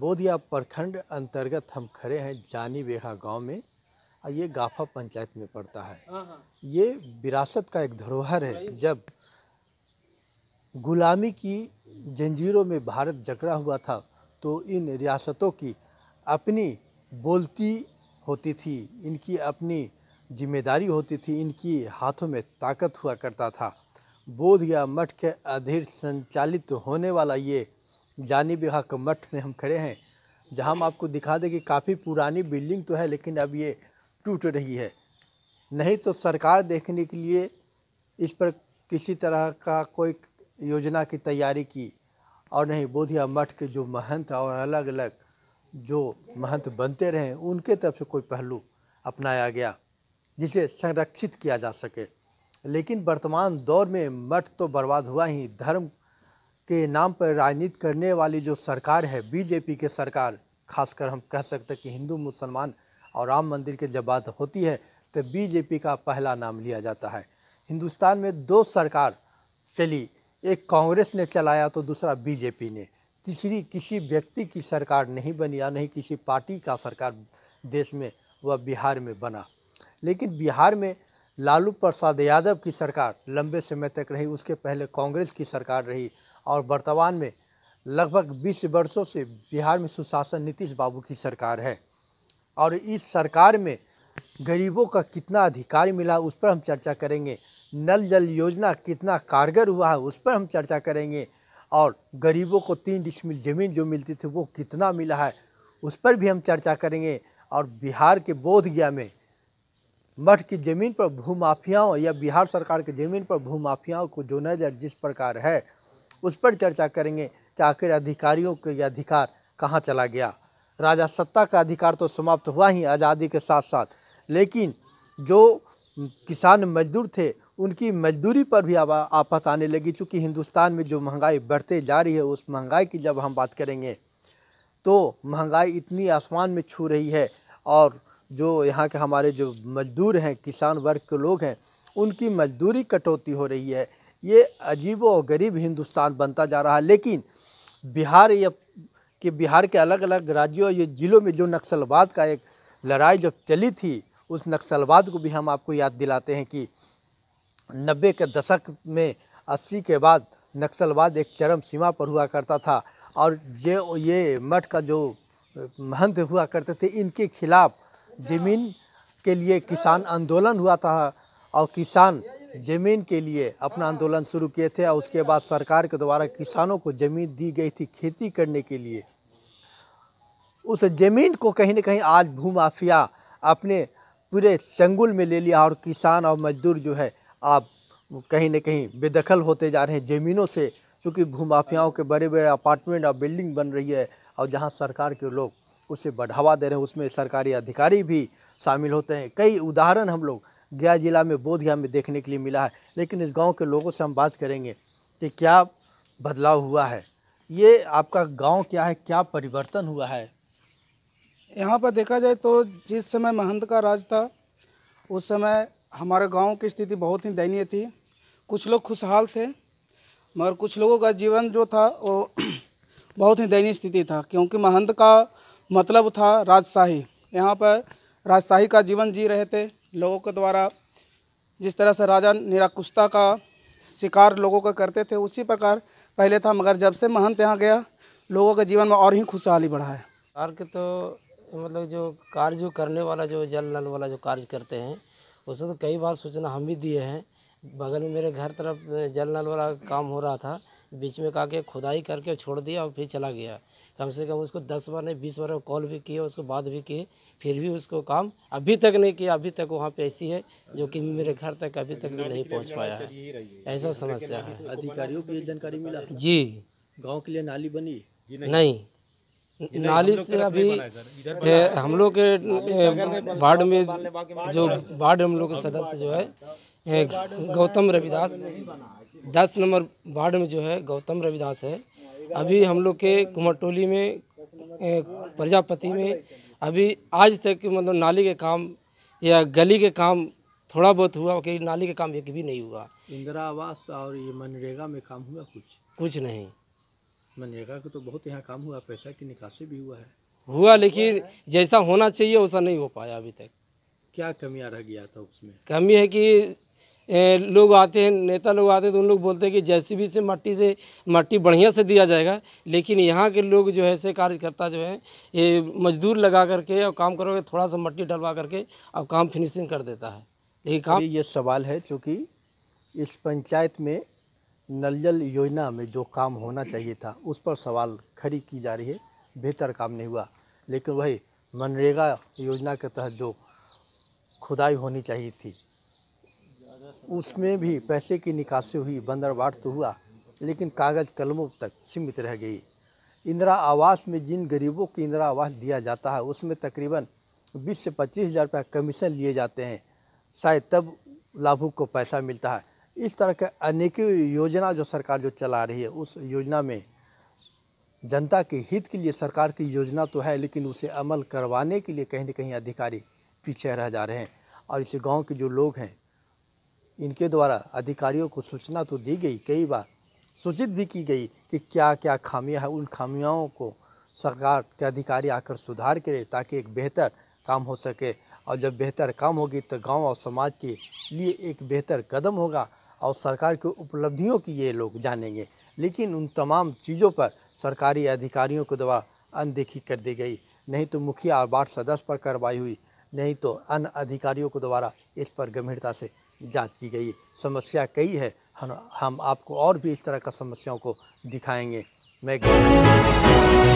बोधिया प्रखंड अंतर्गत हम खड़े हैं जानी बेहा गांव में और ये गाफा पंचायत में पड़ता है हाँ, हाँ। ये विरासत का एक धरोहर है जब गुलामी की जंजीरों में भारत जकड़ा हुआ था तो इन रियासतों की अपनी बोलती होती थी इनकी अपनी जिम्मेदारी होती थी इनकी हाथों में ताकत हुआ करता था बोध या मठ के अधीर संचालित होने वाला ये जानी बिहा के मठ में हम खड़े हैं जहां हम आपको दिखा दें कि काफ़ी पुरानी बिल्डिंग तो है लेकिन अब ये टूट रही है नहीं तो सरकार देखने के लिए इस पर किसी तरह का कोई योजना की तैयारी की और नहीं बोधिया मठ के जो महंत और अलग अलग जो महंत बनते रहे उनके तरफ से कोई पहलू अपनाया गया जिसे संरक्षित किया जा सके लेकिन वर्तमान दौर में मठ तो बर्बाद हुआ ही धर्म के नाम पर राजनीति करने वाली जो सरकार है बीजेपी के सरकार खासकर हम कह सकते हैं कि हिंदू मुसलमान और राम मंदिर के जब बात होती है तो बीजेपी का पहला नाम लिया जाता है हिंदुस्तान में दो सरकार चली एक कांग्रेस ने चलाया तो दूसरा बीजेपी ने तीसरी किसी व्यक्ति की सरकार नहीं बनी या नहीं किसी पार्टी का सरकार देश में व बिहार में बना लेकिन बिहार में लालू प्रसाद यादव की सरकार लंबे समय तक रही उसके पहले कांग्रेस की सरकार रही और वर्तमान में लगभग 20 वर्षों से बिहार में सुशासन नीतीश बाबू की सरकार है और इस सरकार में गरीबों का कितना अधिकार मिला उस पर हम चर्चा करेंगे नल जल योजना कितना कारगर हुआ है उस पर हम चर्चा करेंगे और गरीबों को तीन डिशमिल ज़मीन जो मिलती थी वो कितना मिला है उस पर भी हम चर्चा करेंगे और बिहार के बोध गया में मठ की ज़मीन पर भूमाफियाओं या बिहार सरकार की ज़मीन पर भूमाफियाओं को जो नज़र जिस प्रकार है उस पर चर्चा करेंगे कि आखिर अधिकारियों के अधिकार कहाँ चला गया राजा सत्ता का अधिकार तो समाप्त हुआ ही आज़ादी के साथ साथ लेकिन जो किसान मजदूर थे उनकी मजदूरी पर भी आपत आने लगी चूँकि हिंदुस्तान में जो महंगाई बढ़ते जा रही है उस महंगाई की जब हम बात करेंगे तो महंगाई इतनी आसमान में छू रही है और जो यहाँ के हमारे जो मजदूर हैं किसान वर्ग के लोग हैं उनकी मजदूरी कटौती हो रही है ये अजीब और गरीब हिंदुस्तान बनता जा रहा है लेकिन बिहार या कि बिहार के अलग अलग राज्यों ये ज़िलों में जो नक्सलवाद का एक लड़ाई जब चली थी उस नक्सलवाद को भी हम आपको याद दिलाते हैं कि नब्बे के दशक में अस्सी के बाद नक्सलवाद एक चरम सीमा पर हुआ करता था और ये ये मठ का जो महंत हुआ करते थे इनके खिलाफ ज़मीन के लिए किसान आंदोलन हुआ था और किसान ज़मीन के लिए अपना आंदोलन शुरू किए थे और उसके बाद सरकार के द्वारा किसानों को ज़मीन दी गई थी खेती करने के लिए उस ज़मीन को कहीं ना कहीं आज भूमाफिया अपने पूरे चंगुल में ले लिया और किसान और मजदूर जो है आप कहीं ना कहीं बेदखल होते जा रहे हैं ज़मीनों से क्योंकि भूमाफियाओं के बड़े बड़े अपार्टमेंट और बिल्डिंग बन रही है और जहाँ सरकार के लोग उसे बढ़ावा दे रहे हैं उसमें सरकारी अधिकारी भी शामिल होते हैं कई उदाहरण हम लोग गया ज़िला में बोध गया में देखने के लिए मिला है लेकिन इस गांव के लोगों से हम बात करेंगे कि क्या बदलाव हुआ है ये आपका गांव क्या है क्या परिवर्तन हुआ है यहाँ पर देखा जाए तो जिस समय महंत का राज था उस समय हमारे गांव की स्थिति बहुत ही दयनीय थी कुछ लोग खुशहाल थे मगर कुछ लोगों का जीवन जो था वो बहुत ही दयनीय स्थिति था क्योंकि महंत का मतलब था राजशाही यहाँ पर राजशाही का जीवन जी रहे थे लोगों के द्वारा जिस तरह से राजा निराकुस्ता का शिकार लोगों का करते थे उसी प्रकार पहले था मगर जब से महंत यहाँ गया लोगों के जीवन में और ही खुशहाली बढ़ा है सरकार के तो मतलब जो कार्य करने वाला जो जल नल वाला जो कार्य करते हैं उसे तो कई बार सूचना हम भी दिए हैं बगल में मेरे घर तरफ जल नल वाला काम हो रहा था बीच में कहा कि खुदाई करके छोड़ दिया और फिर चला गया कम से कम उसको दस बार नहीं बीस बार कॉल भी किए उसको बात भी किए फिर भी उसको काम अभी तक नहीं किया अभी तक वहाँ पे ऐसी है जो कि मेरे घर तक अभी तक भी नहीं पहुँच पाया है ऐसा समस्या है अधिकारियों को जानकारी मिला जी गाँव के लिए नाली बनी नहीं नाली से अभी हम लोग के वार्ड में जो वार्ड हम लोग के सदस्य जो है गौतम रविदास दस नंबर वार्ड में जो है गौतम रविदास है अभी हम लोग के कुमरटोली में प्रजापति में अभी आज तक मतलब नाली के काम या गली के काम थोड़ा बहुत हुआ कि नाली के काम एक भी नहीं हुआ इंदिरा आवास और ये मनरेगा में काम हुआ कुछ कुछ नहीं मनरेगा का तो बहुत यहाँ काम हुआ पैसा की निकासी भी हुआ है हुआ लेकिन जैसा होना चाहिए वैसा नहीं हो पाया अभी तक क्या कमियाँ रह गया था उसमें कमी है कि लोग आते हैं नेता लोग आते हैं तो उन लोग बोलते हैं कि जैसी भी से मट्टी से मट्टी बढ़िया से दिया जाएगा लेकिन यहाँ के लोग जो है से कार्यकर्ता जो है ये मजदूर लगा करके और काम करोगे थोड़ा सा मट्टी डलवा करके और काम फिनिशिंग कर देता है लेकिन काम ये सवाल है क्योंकि इस पंचायत में नल जल योजना में जो काम होना चाहिए था उस पर सवाल खड़ी की जा रही है बेहतर काम नहीं हुआ लेकिन वही मनरेगा योजना के तहत जो खुदाई होनी चाहिए थी उसमें भी पैसे की निकासी हुई बंदरबाट तो हुआ लेकिन कागज़ कलमों तक सीमित रह गई इंदिरा आवास में जिन गरीबों को इंदिरा आवास दिया जाता है उसमें तकरीबन 20 से पच्चीस हज़ार रुपये कमीशन लिए जाते हैं शायद तब लाभुक को पैसा मिलता है इस तरह के अनेकों योजना जो सरकार जो चला रही है उस योजना में जनता के हित के लिए सरकार की योजना तो है लेकिन उसे अमल करवाने के लिए कहीं ना कहीं अधिकारी पीछे रह जा रहे हैं और इसे गांव के जो लोग हैं इनके द्वारा अधिकारियों को सूचना तो दी गई कई बार सूचित भी की गई कि क्या क्या खामियां हैं उन खामियों को सरकार के अधिकारी आकर सुधार करे ताकि एक बेहतर काम हो सके और जब बेहतर काम होगी तो गांव और समाज के लिए एक बेहतर कदम होगा और सरकार की उपलब्धियों की ये लोग जानेंगे लेकिन उन तमाम चीज़ों पर सरकारी अधिकारियों के द्वारा अनदेखी कर दी गई नहीं तो मुखिया और वार्ड सदस्य पर कार्रवाई हुई नहीं तो अन्य अधिकारियों के द्वारा इस पर गंभीरता से जांच की गई समस्या कई है हम आपको और भी इस तरह का समस्याओं को दिखाएंगे मैं